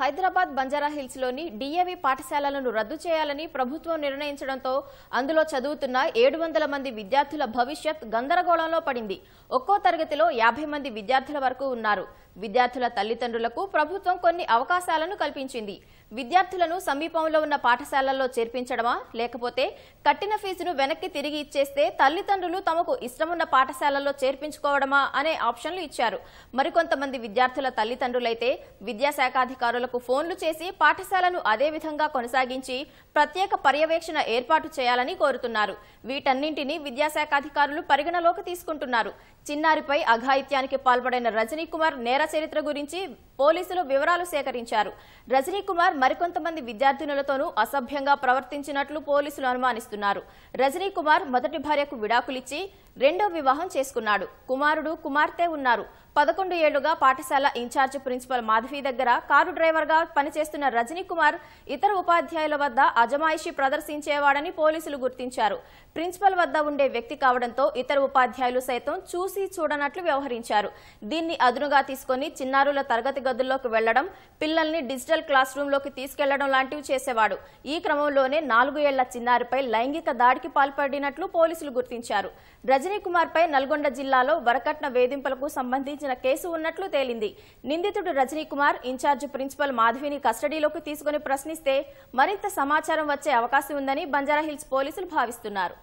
హైదరాబాద్ బంజారాహిల్స్ లోని డిఏవి పాఠశాలలను రద్దు చేయాలని ప్రభుత్వం నిర్ణయించడంతో అందులో చదువుతున్న ఏడు వందల మంది విద్యార్థుల భవిష్యత్ గందరగోళంలో పడింది ఒక్కో తరగతిలో యాభై మంది విద్యార్థుల వరకు ఉన్నారు విద్యార్థుల తల్లిదండ్రులకు ప్రభుత్వం కొన్ని అవకాశాలను కల్పించింది విద్యార్థులను సమీపంలో ఉన్న పాఠశాలల్లో చేర్పించడమా లేకపోతే కట్టిన ఫీజును వెనక్కి తిరిగి ఇచ్చేస్తే తల్లిదండ్రులు తమకు ఇష్టమున్న పాఠశాలల్లో చేర్పించుకోవడమా అనే ఆప్షన్లు ఇచ్చారు మరికొంతమంది విద్యార్థుల తల్లిదండ్రులైతే విద్యాశాఖాధికారులకు ఫోన్లు చేసి పాఠశాలను అదే విధంగా కొనసాగించి ప్రత్యేక పర్యవేక్షణ ఏర్పాటు చేయాలని కోరుతున్నారు వీటన్నింటినీ విద్యాశాఖాధికారులు పరిగణలోకి తీసుకుంటున్నారు చిన్నారిపై అఘాయిత్యానికి పాల్పడిన రజనీకుమార్ నేర కళ చరిత్ర గురించి పోలీసులు వివరాలు సేకరించారు రజనీ కుమార్ మరికొంతమంది విద్యార్థినులతోనూ అసభ్యంగా ప్రవర్తించినట్లు పోలీసులు అనుమానిస్తున్నారు రజనీ కుమార్ మొదటి భార్యకు విడాకులిచ్చి రెండో వివాహం చేసుకున్నాడు కుమారుడు కుమార్తె ఉన్నారు పదకొండు ఏళ్లుగా పాఠశాల ఇన్ఛార్జ్ ప్రిన్సిపల్ మాధవి దగ్గర కారు డ్రైవర్గా పనిచేస్తున్న రజనీ కుమార్ ఇతర ఉపాధ్యాయుల వద్ద అజమాయిషి ప్రదర్శించేవాడని పోలీసులు గుర్తించారు ప్రిన్సిపల్ వద్ద ఉండే వ్యక్తి కావడంతో ఇతర ఉపాధ్యాయులు సైతం చూసి చూడనట్లు వ్యవహరించారు దీన్ని అదునుగా తీసుకుని చిన్నారుల తరగతి గదుల్లోకి వెళ్లడం పిల్లల్ని డిజిటల్ క్లాస్ రూంలోకి తీసుకెళ్లడం లాంటివి చేసేవాడు ఈ క్రమంలోనే నాలుగు ఏళ్ల చిన్నారిపై లైంగిక దాడికి పాల్పడినట్లు పోలీసులు గుర్తించారు పై నల్గొండ జిల్లాలో వరకట్న వేధింపులకు సంబంధించిన కేసు ఉన్నట్లు తేలింది నిందితుడు రజనీకుమార్ ఇన్ఛార్జ్ ప్రిన్సిపల్ మాధవిని కస్టడీలోకి తీసుకుని ప్రశ్నిస్తే మరింత సమాచారం వచ్చే అవకాశం ఉందని బంజారాహిల్స్ పోలీసులు భావిస్తున్నారు